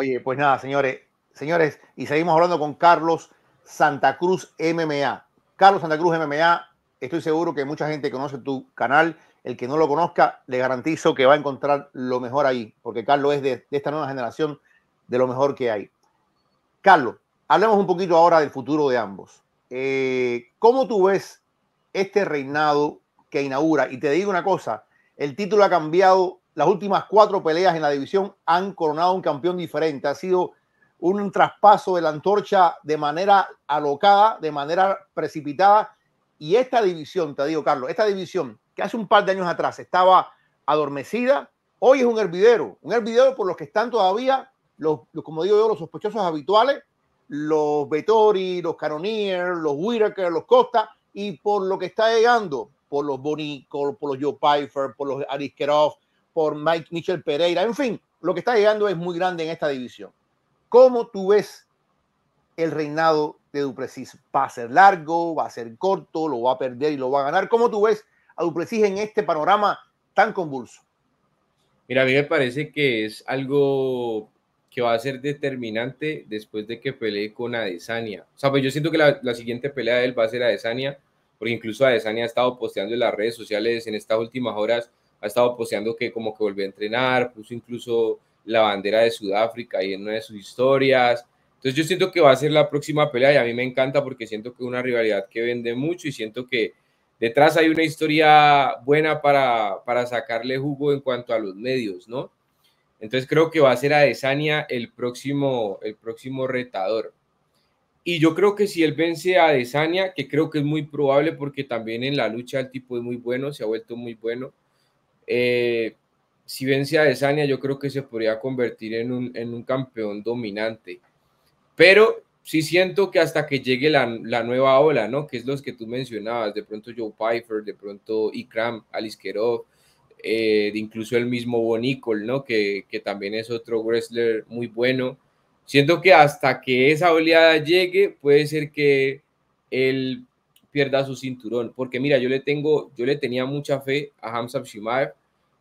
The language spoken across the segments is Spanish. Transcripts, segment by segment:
Oye, pues nada, señores, señores, y seguimos hablando con Carlos Santa Cruz MMA. Carlos Santa Cruz MMA, estoy seguro que mucha gente conoce tu canal. El que no lo conozca, le garantizo que va a encontrar lo mejor ahí, porque Carlos es de, esta nueva generación de lo mejor que hay. Carlos, hablemos un poquito ahora del futuro de ambos. Eh, ¿Cómo tú ves este reinado que inaugura? Y te digo una cosa, el título ha cambiado las últimas cuatro peleas en la división han coronado un campeón diferente. Ha sido un traspaso de la antorcha de manera alocada, de manera precipitada. Y esta división, te digo, Carlos, esta división que hace un par de años atrás estaba adormecida, hoy es un hervidero. Un hervidero por los que están todavía, los, como digo yo, los sospechosos habituales, los Vettori, los Caronier, los Whitaker, los Costa, y por lo que está llegando, por los Bonico, por los Joe Pfeiffer, por los Ariskerov, por Mike Michel Pereira. En fin, lo que está llegando es muy grande en esta división. ¿Cómo tú ves el reinado de Duplessis? ¿Va a ser largo? ¿Va a ser corto? ¿Lo va a perder y lo va a ganar? ¿Cómo tú ves a Duplessis en este panorama tan convulso? Mira, a mí me parece que es algo que va a ser determinante después de que pelee con Adesanya. O sea, pues yo siento que la, siguiente pelea de él va a ser Adesanya, porque incluso Adesanya ha estado posteando en las redes sociales en estas últimas horas ha estado poseando que como que volvió a entrenar, puso incluso la bandera de Sudáfrica ahí en una de sus historias. Entonces yo siento que va a ser la próxima pelea y a mí me encanta porque siento que es una rivalidad que vende mucho y siento que detrás hay una historia buena para, para sacarle jugo en cuanto a los medios, ¿no? Entonces creo que va a ser Adesanya el próximo, el próximo retador. Y yo creo que si él vence a Adesanya, que creo que es muy probable porque también en la lucha el tipo es muy bueno, se ha vuelto muy bueno, eh, si vence a Desania, yo creo que se podría convertir en un, campeón dominante. Pero sí siento que hasta que llegue la, nueva ola, ¿no? Que es los que tú mencionabas, de pronto Joe Pfeiffer, de pronto Ikram, Aliskerov, eh, incluso el mismo Bonicol, ¿no? Que, que, también es otro wrestler muy bueno. Siento que hasta que esa oleada llegue, puede ser que el pierda su cinturón. Porque mira, yo le tengo, yo le tenía mucha fe a Hamza Shimaev,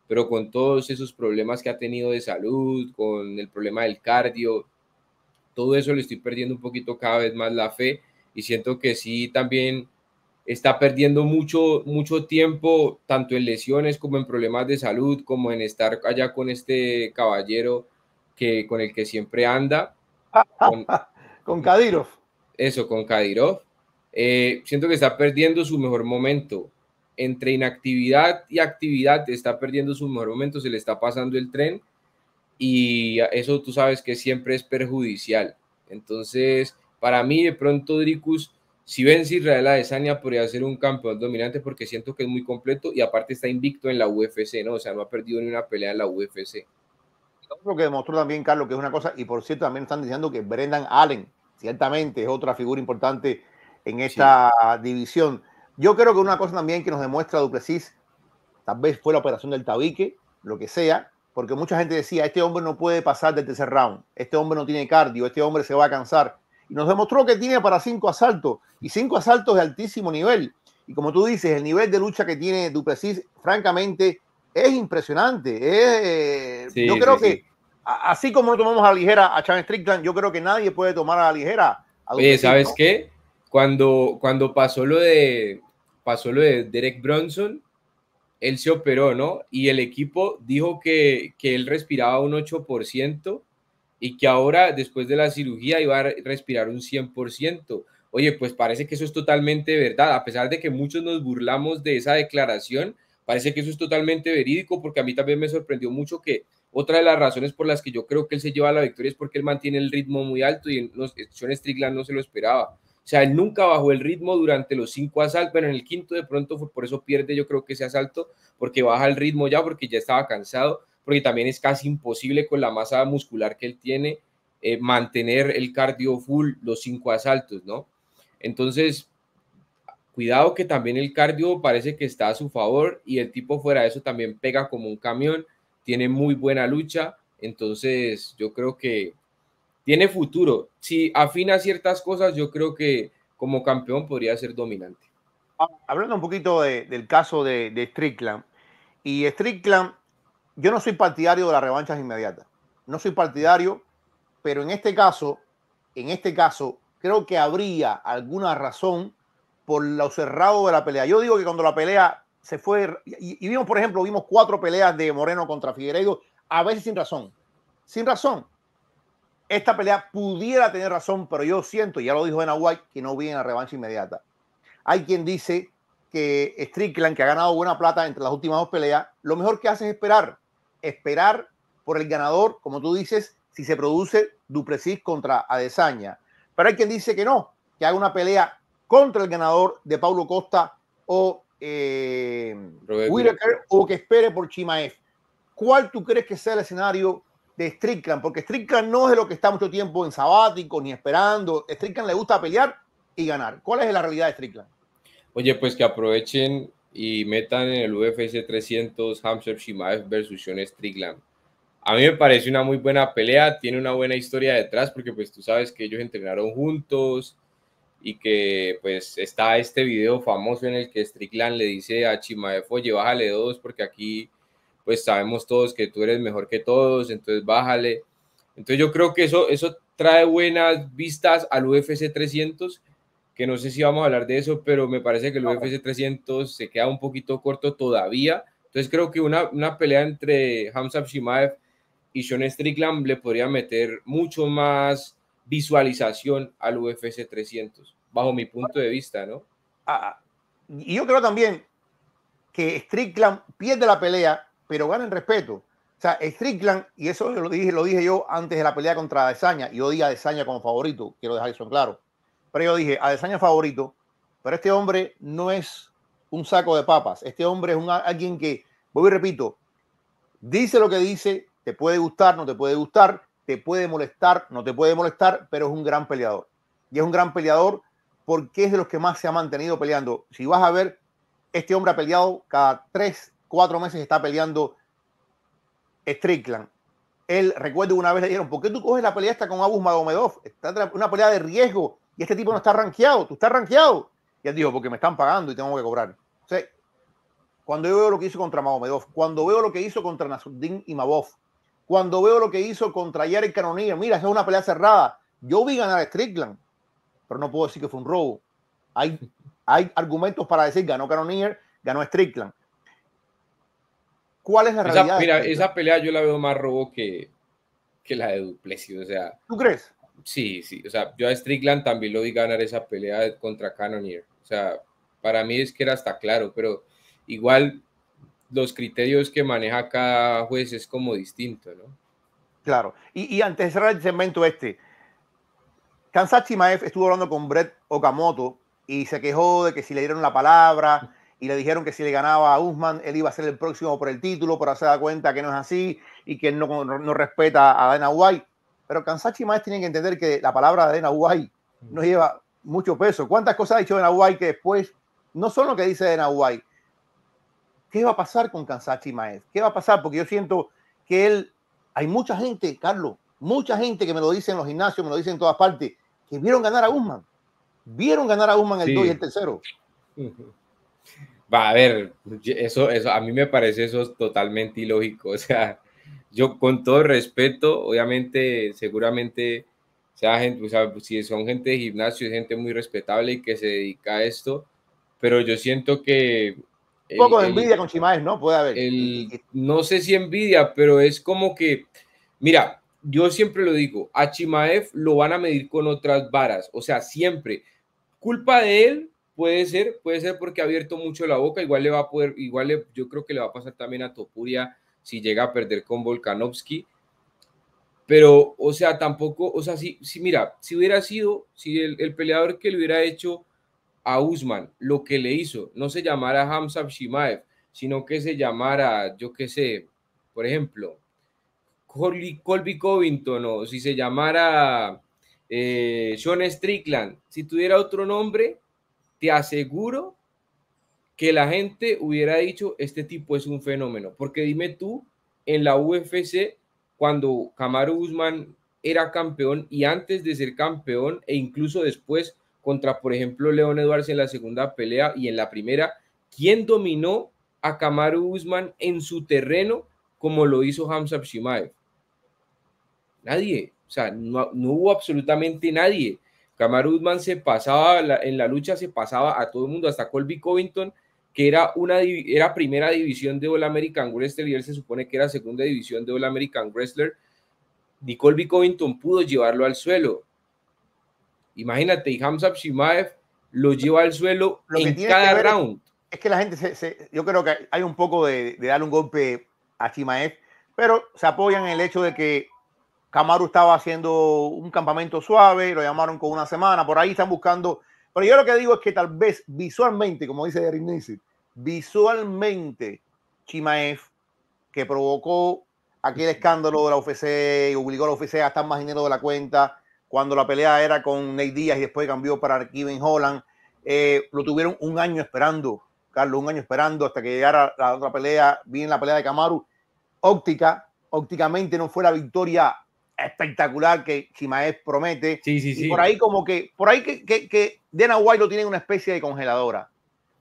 pero con todos esos problemas que ha tenido de salud, con el problema del cardio, todo eso le estoy perdiendo un poquito cada vez más la fe y siento que sí también está perdiendo mucho, mucho tiempo, tanto en lesiones como en problemas de salud, como en estar allá con este caballero que, con el que siempre anda. Ah, ah, con, ah, con Kadirov. Eso, con Kadirov. Eh, siento que está perdiendo su mejor momento. Entre inactividad y actividad está perdiendo su mejor momento, se le está pasando el tren y eso tú sabes que siempre es perjudicial. Entonces, para mí de pronto Dricus, si vence Israel Adesanya, podría ser un campeón dominante porque siento que es muy completo y aparte está invicto en la UFC, ¿no? O sea, no ha perdido ni una pelea en la UFC. Lo que demostró también, Carlos, que es una cosa, y por cierto, también están diciendo que Brendan Allen, ciertamente, es otra figura importante en esta división. Yo creo que una cosa también que nos demuestra Duplessis, tal vez fue la operación del tabique, lo que sea, porque mucha gente decía, este hombre no puede pasar del tercer round, este hombre no tiene cardio, este hombre se va a cansar. Y nos demostró que tiene para cinco asaltos, y cinco asaltos de altísimo nivel. Y como tú dices, el nivel de lucha que tiene Duplessis, francamente, es impresionante. Eh, yo creo que, así como no tomamos a la ligera a Chan Strickland, yo creo que nadie puede tomar a la ligera. A Oye, ¿sabes qué? Cuando, cuando pasó lo de pasó lo de Derek Bronson, él se operó, ¿no? Y el equipo dijo que, que él respiraba un 8% y que ahora, después de la cirugía, iba a respirar un 100%. Oye, pues parece que eso es totalmente verdad, a pesar de que muchos nos burlamos de esa declaración, parece que eso es totalmente verídico, porque a mí también me sorprendió mucho que otra de las razones por las que yo creo que él se lleva la victoria es porque él mantiene el ritmo muy alto y en los Strickland no se lo esperaba. O sea, él nunca bajó el ritmo durante los cinco asaltos, pero en el quinto de pronto fue por eso pierde yo creo que ese asalto, porque baja el ritmo ya, porque ya estaba cansado, porque también es casi imposible con la masa muscular que él tiene eh, mantener el cardio full los cinco asaltos, ¿no? Entonces, cuidado que también el cardio parece que está a su favor y el tipo fuera de eso también pega como un camión, tiene muy buena lucha, entonces yo creo que tiene futuro. Si afina ciertas cosas, yo creo que como campeón podría ser dominante. Ah, hablando un poquito del caso de, Strickland, y Strickland, yo no soy partidario de las revanchas inmediatas, no soy partidario, pero en este caso, en este caso, creo que habría alguna razón por lo cerrado de la pelea. Yo digo que cuando la pelea se fue, y, vimos, por ejemplo, vimos cuatro peleas de Moreno contra Figueiredo, a veces sin razón, sin razón, esta pelea pudiera tener razón, pero yo siento, ya lo dijo en White, que no viene la revancha inmediata. Hay quien dice que Strickland, que ha ganado buena plata entre las últimas dos peleas, lo mejor que hace es esperar. Esperar por el ganador, como tú dices, si se produce Duplessis contra Adesanya. Pero hay quien dice que no, que haga una pelea contra el ganador de Paulo Costa o eh, o que espere por Chimaev. ¿Cuál tú crees que sea el escenario de Strickland, porque Strickland no es de lo que está mucho tiempo en sabático ni esperando. Strickland le gusta pelear y ganar. ¿Cuál es la realidad de Strickland? Oye, pues que aprovechen y metan en el UFC 300 Hamster Shimaev versus Sean Strickland. A mí me parece una muy buena pelea, tiene una buena historia detrás porque pues tú sabes que ellos entrenaron juntos y que pues está este video famoso en el que Strickland le dice a Chimaev, oye, bájale dos porque aquí pues sabemos todos que tú eres mejor que todos, entonces bájale. Entonces yo creo que eso, eso trae buenas vistas al UFC 300, que no sé si vamos a hablar de eso, pero me parece que el UFC 300 se queda un poquito corto todavía. Entonces creo que una, una pelea entre Hamza Shimaev y Sean Strickland le podría meter mucho más visualización al UFC 300, bajo mi punto de vista, ¿no? Ah, ah, y yo creo también que Strickland pierde la pelea pero ganen respeto. O sea, Strickland, y eso lo dije, lo dije yo antes de la pelea contra Adesanya, yo dije a Adesanya como favorito, quiero dejar eso claro. Pero yo dije, Adesanya favorito, pero este hombre no es un saco de papas. Este hombre es un, alguien que, voy y repito, dice lo que dice, te puede gustar, no te puede gustar, te puede molestar, no te puede molestar, pero es un gran peleador. Y es un gran peleador porque es de los que más se ha mantenido peleando. Si vas a ver, este hombre ha peleado cada tres cuatro meses está peleando Strickland. Él, recuerdo una vez le dijeron, ¿por qué tú coges la pelea esta con Abus Magomedov? Está una pelea de riesgo y este tipo no está rankeado, tú estás rankeado. Y él dijo, porque me están pagando y tengo que cobrar. cuando yo veo lo que hizo contra Magomedov, cuando veo lo que hizo contra y Mabov, cuando veo lo que hizo contra Jared Caronier, mira, esa es una pelea cerrada. Yo vi ganar a Strickland, pero no puedo decir que fue un robo. Hay, hay argumentos para decir ganó Caronier, ganó Strickland. ¿Cuál es la realidad? mira, esa pelea yo la veo más robo que, que la de Duplessis, o sea. ¿Tú crees? Sí, sí, o sea, yo a Strickland también lo vi ganar esa pelea contra Cannonier, o sea, para mí es que era hasta claro, pero igual los criterios que maneja cada juez es como distinto, ¿no? Claro, y, antes de cerrar el segmento este, Kansachi Maev estuvo hablando con Brett Okamoto y se quejó de que si le dieron la palabra, y le dijeron que si le ganaba a Usman, él iba a ser el próximo por el título, pero se da cuenta que no es así y que no, respeta a Dana White. Pero Kansachi más tiene que entender que la palabra de Dana White no lleva mucho peso. ¿Cuántas cosas ha dicho Dana White que después no solo lo que dice Dana White? ¿Qué va a pasar con Kansachi Maez? ¿Qué va a pasar? Porque yo siento que él, hay mucha gente, Carlos, mucha gente que me lo dice en los gimnasios, me lo dicen en todas partes, que vieron ganar a Usman. Vieron ganar a Usman el 2 y el tercero. Va, a ver, eso, eso, a mí me parece eso totalmente ilógico. O sea, yo con todo respeto, obviamente, seguramente, sea gente, o sea, si son gente de gimnasio, es gente muy respetable y que se dedica a esto, pero yo siento que... poco envidia con ¿no? Puede haber. no sé si envidia, pero es como que, mira, yo siempre lo digo, a Chimaev lo van a medir con otras varas, o sea, siempre. Culpa de él Puede ser, puede ser porque ha abierto mucho la boca, igual le va a poder, igual yo creo que le va a pasar también a Topuria si llega a perder con Volkanovski. Pero, o sea, tampoco, o sea, si, mira, si hubiera sido, si el, peleador que le hubiera hecho a Usman lo que le hizo, no se llamara Hamza Shimaev, sino que se llamara, yo qué sé, por ejemplo, Colby, Covington o si se llamara eh, Sean Strickland, si tuviera otro nombre, te aseguro que la gente hubiera dicho, este tipo es un fenómeno. Porque dime tú, en la UFC, cuando Camaro Guzmán era campeón y antes de ser campeón e incluso después contra, por ejemplo, León Edwards en la segunda pelea y en la primera, ¿quién dominó a Camaro Guzmán en su terreno como lo hizo Hamza Shimaev? Nadie, o sea, no, hubo absolutamente nadie. Kamaru se pasaba en la lucha, se pasaba a todo el mundo, hasta Colby Covington, que era, una, era primera división de All American Wrestler y él se supone que era segunda división de All American Wrestler. Ni Colby Covington pudo llevarlo al suelo. Imagínate, y Hamza Shimaev lo lleva al suelo en cada round. Es que la gente, se, yo creo que hay un poco de, de darle un golpe a Shimaev, pero se apoyan en el hecho de que Camaro estaba haciendo un campamento suave, lo llamaron con una semana, por ahí están buscando. Pero yo lo que digo es que tal vez visualmente, como dice Eric visualmente Chimaev, que provocó aquel escándalo de la UFC, obligó a la UFC a gastar más dinero de la cuenta, cuando la pelea era con Ney Díaz y después cambió para Kevin Holland, eh, lo tuvieron un año esperando, Carlos, un año esperando hasta que llegara la otra pelea, bien la pelea de Camaru, óptica, ópticamente no fue la victoria espectacular que Shimaev promete. Sí, sí, y por ahí como que, por ahí que, que, que lo tiene una especie de congeladora.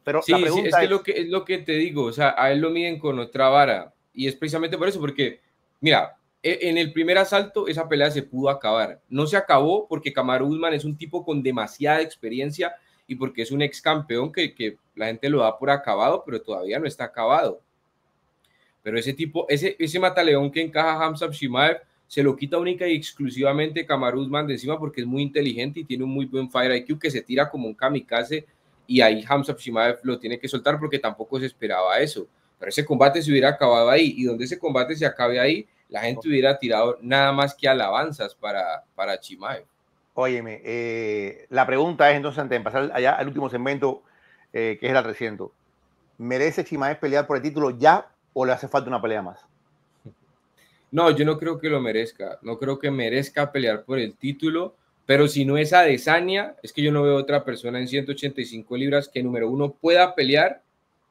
Pero la pregunta es, lo que es lo que te digo, o sea, a él lo miden con otra vara. Y es precisamente por eso, porque, mira, e, en el primer asalto esa pelea se pudo acabar. No se acabó porque Kamaru Usman es un tipo con demasiada experiencia y porque es un ex campeón que, la gente lo da por acabado, pero todavía no está acabado. Pero ese tipo, ese, ese mataleón que encaja Hamza Shimaev, se lo quita única y exclusivamente Camaruzman de encima porque es muy inteligente y tiene un muy buen Fire IQ que se tira como un kamikaze y ahí Hamza Shimaev lo tiene que soltar porque tampoco se esperaba eso. Pero ese combate se hubiera acabado ahí y donde ese combate se acabe ahí, la gente hubiera tirado nada más que alabanzas para, para Chimaev. Óyeme, eh, la pregunta es entonces, antes de pasar allá al último segmento, eh, que es el 300, ¿merece Chimaev pelear por el título ya o le hace falta una pelea más? No, yo no creo que lo merezca. No creo que merezca pelear por el título. Pero si no es Adesanya, es que yo no veo otra persona en 185 libras que, número uno, pueda pelear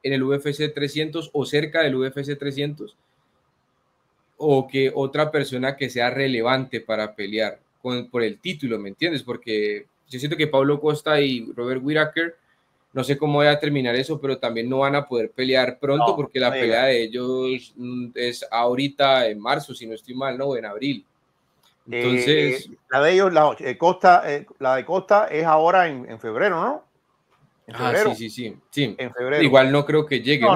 en el UFC 300 o cerca del UFC 300. O que otra persona que sea relevante para pelear por el título, ¿me entiendes? Porque yo siento que Pablo Costa y Robert Whittaker no sé cómo va a terminar eso, pero también no van a poder pelear pronto porque la pelea de ellos mm, es ahorita en marzo, si no estoy mal, no, en abril. Eh, Entonces, la de ellos, la, eh, Costa, eh, la de Costa es ahora en, en febrero, ¿no? Ah, sí, sí, sí. sí. En febrero. Igual no creo que llegue.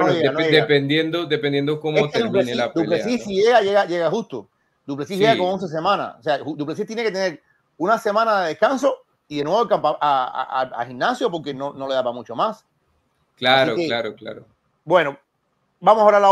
dependiendo, dependiendo cómo termine la pelea. Duplessis, si llega, llega, llega justo. Duplessis llega con 11 semanas. O sea, Duplessis tiene que tener una semana de descanso y de nuevo a, gimnasio porque no, le daba mucho más. Claro, claro, claro. Bueno, vamos ahora a la hora.